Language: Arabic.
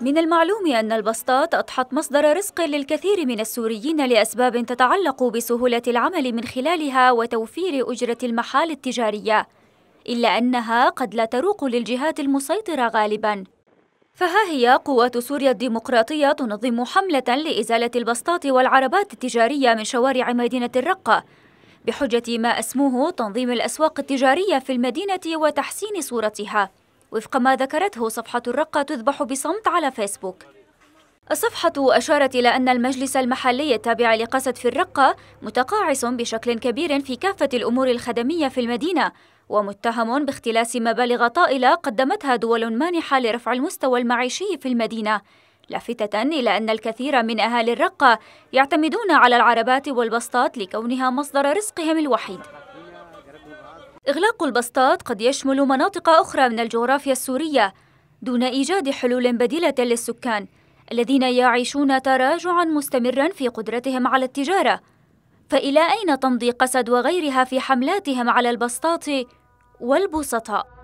من المعلوم أن البسطات أضحت مصدر رزق للكثير من السوريين لأسباب تتعلق بسهولة العمل من خلالها وتوفير أجرة المحال التجارية إلا أنها قد لا تروق للجهات المسيطرة غالباً فها هي قوات سوريا الديمقراطية تنظم حملة لإزالة البسطات والعربات التجارية من شوارع مدينة الرقة بحجة ما أسموه تنظيم الأسواق التجارية في المدينة وتحسين صورتها وفق ما ذكرته صفحة الرقة تذبح بصمت على فيسبوك الصفحة أشارت إلى أن المجلس المحلي التابع لقصد في الرقة متقاعس بشكل كبير في كافة الأمور الخدمية في المدينة ومتهم باختلاس مبالغ طائلة قدمتها دول مانحة لرفع المستوى المعيشي في المدينة لافتة إلى أن الكثير من أهالي الرقة يعتمدون على العربات والبسطات لكونها مصدر رزقهم الوحيد إغلاق البسطات قد يشمل مناطق أخرى من الجغرافيا السورية دون إيجاد حلول بديلة للسكان الذين يعيشون تراجعا مستمرا في قدرتهم على التجارة فإلى أين تمضي قسد وغيرها في حملاتهم على البسطات والبسطاء؟